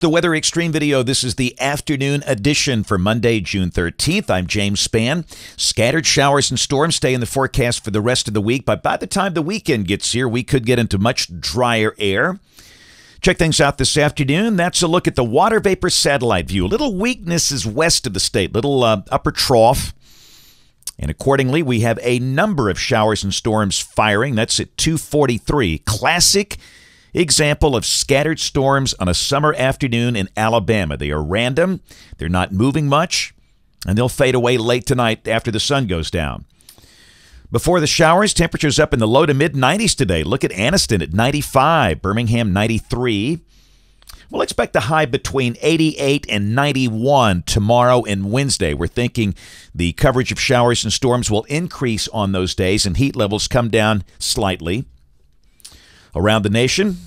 The Weather Extreme video. This is the afternoon edition for Monday, June 13th. I'm James Spann. Scattered showers and storms stay in the forecast for the rest of the week, but by the time the weekend gets here, we could get into much drier air. Check things out this afternoon. That's a look at the water vapor satellite view. A little weakness is west of the state, little uh, upper trough. And accordingly, we have a number of showers and storms firing. That's at 243. Classic Example of scattered storms on a summer afternoon in Alabama. They are random, they're not moving much, and they'll fade away late tonight after the sun goes down. Before the showers, temperatures up in the low to mid 90s today. Look at Anniston at 95, Birmingham 93. We'll expect a high between 88 and 91 tomorrow and Wednesday. We're thinking the coverage of showers and storms will increase on those days and heat levels come down slightly. Around the nation,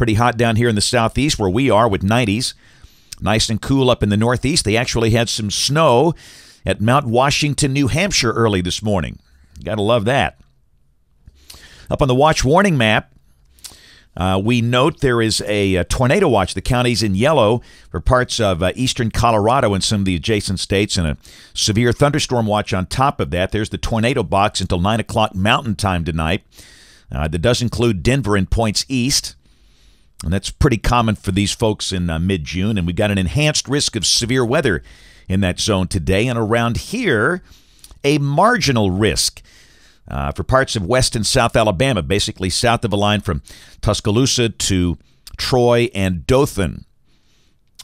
pretty hot down here in the southeast where we are with 90s. Nice and cool up in the northeast. They actually had some snow at Mount Washington, New Hampshire early this morning. gotta love that. Up on the watch warning map, uh, we note there is a, a, tornado watch. The county's in yellow for parts of uh, eastern Colorado and some of the adjacent states, and a severe thunderstorm watch on top of that. There's the tornado box until 9 o'clock Mountain Time tonight. Uh, that does include Denver and points east. And that's pretty common for these folks in uh, mid June. And we've got an enhanced risk of severe weather in that zone today. And around here, a marginal risk. Uh, for parts of West and South Alabama, basically south of a line from Tuscaloosa to Troy and Dothan.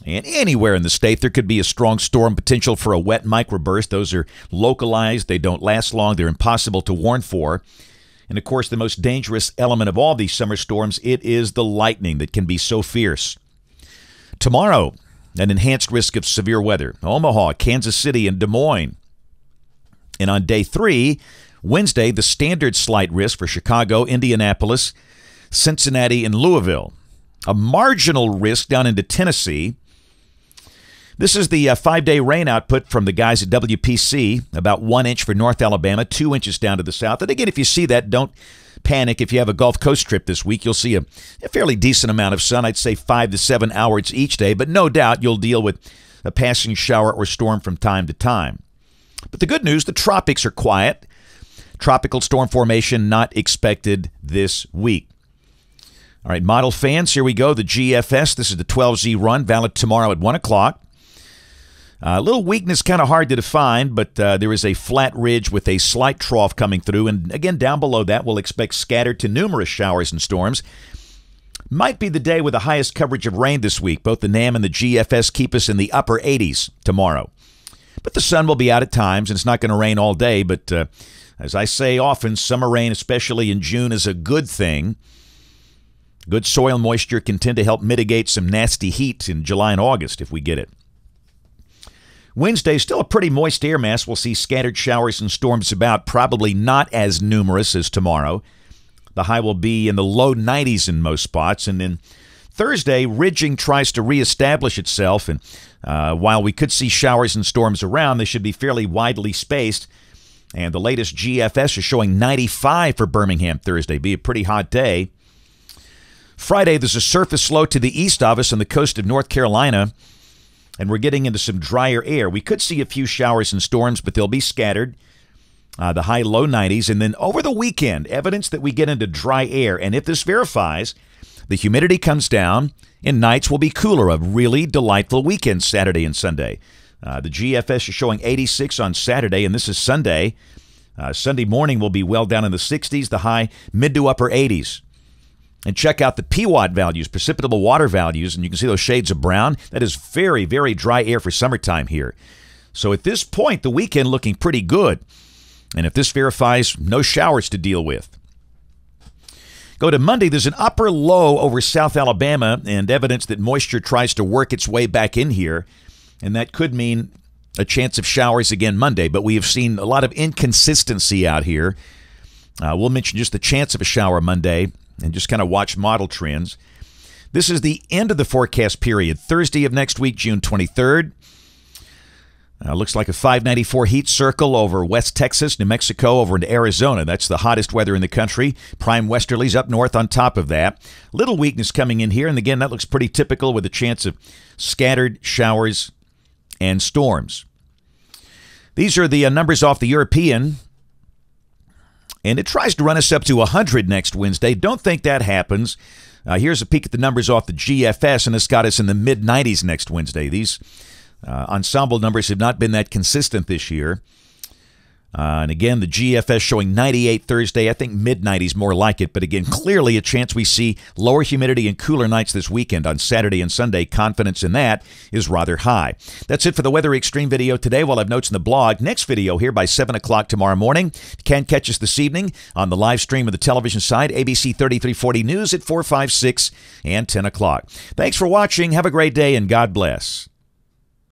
And anywhere in the state, there could be a strong storm potential for a wet microburst. Those are localized, they don't last long, they're impossible to warn for. And of course, the most dangerous element of all these summer storms, it is the lightning that can be so fierce. Tomorrow, an enhanced risk of severe weather. Omaha, Kansas City, and Des Moines. And on day three, Wednesday, the standard slight risk for Chicago, Indianapolis, Cincinnati, and Louisville. A marginal risk down into Tennessee this is the uh, five day rain output from the guys at WPC, about one inch for North Alabama, two inches down to the south. And again, if you see that, don't panic. If you have a Gulf Coast trip this week, you'll see a, a fairly decent amount of sun. I'd say five to seven hours each day, but no doubt you'll deal with a passing shower or storm from time to time. But the good news the tropics are quiet. Tropical storm formation not expected this week. All right, model fans, here we go. The GFS. This is the 12Z run, valid tomorrow at 1 o'clock. Uh, a uh, little weakness, kind of hard to define, but uh, there is a flat ridge with a slight trough coming through. And again, down below that, we'll expect scattered to numerous showers and storms. Might be the day with the highest coverage of rain this week. Both the NAM and the GFS keep us in the upper 80s tomorrow. But the sun will be out at times, and it's not going to rain all day. But uh, as I say often, summer rain, especially in June, is a good thing. Good soil moisture can tend to help mitigate some nasty heat in July and August if we get it. Wednesday, still a pretty moist air mass. We'll see scattered showers and storms about, probably not as numerous as tomorrow. The high will be in the low 90s in most spots. And then Thursday, ridging tries to reestablish itself. And uh, while we could see showers and storms around, they should be fairly widely spaced. And the latest GFS is showing 95 for Birmingham Thursday. Be a pretty hot day. Friday, there's a surface low to the east of us on the coast of North Carolina and we're getting into some drier air. We could see a few showers and storms, but they'll be scattered. Uh, the high low 90s. And then over the weekend, evidence that we get into dry air. And if this verifies, the humidity comes down and nights will be cooler. A really delightful weekend, Saturday and Sunday. Uh, the GFS is showing 86 on Saturday, and this is Sunday. Uh, Sunday morning will be well down in the 60s, the high mid to upper 80s and check out the PWAT values, precipitable water values, and you can see those shades of brown. That is very, very dry air for summertime here. So at this point, the weekend looking pretty good. And if this verifies, no showers to deal with. Go to Monday, there's an upper low over South Alabama and evidence that moisture tries to work its way back in here. And that could mean a chance of showers again Monday, but we have seen a lot of inconsistency out here. Uh, we'll mention just the chance of a shower Monday and just kind of watch model trends. This is the end of the forecast period, Thursday of next week, June 23rd. Uh, looks like a 594 heat circle over West Texas, New Mexico, over into Arizona. That's the hottest weather in the country. Prime westerlies up north on top of that. Little weakness coming in here, and again, that looks pretty typical with a chance of scattered showers and storms. These are the uh, numbers off the European and it tries to run us up to 100 next Wednesday. Don't think that happens. Uh, here's a peek at the numbers off the GFS, and it's got us in the mid 90s next Wednesday. These uh, ensemble numbers have not been that consistent this year. Uh, and again, the GFS showing 98 Thursday. I think mid 90s more like it. But again, clearly a chance we see lower humidity and cooler nights this weekend on Saturday and Sunday. Confidence in that is rather high. That's it for the Weather Extreme video today. We'll have notes in the blog. Next video here by 7 o'clock tomorrow morning. You can catch us this evening on the live stream of the television side, ABC 3340 News at 4, 5, 6, and 10 o'clock. Thanks for watching. Have a great day and God bless.